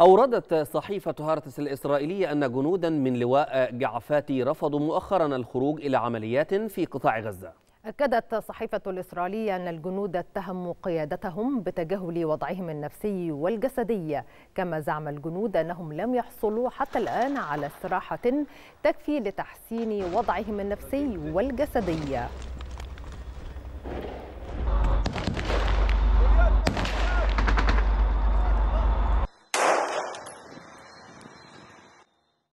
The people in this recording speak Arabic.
أوردت صحيفة هارتس الإسرائيلية أن جنودا من لواء جعفاتي رفضوا مؤخرا الخروج إلى عمليات في قطاع غزة أكدت صحيفة الإسرائيلية أن الجنود اتهموا قيادتهم بتجاهل وضعهم النفسي والجسدي كما زعم الجنود أنهم لم يحصلوا حتى الآن على استراحة تكفي لتحسين وضعهم النفسي والجسدي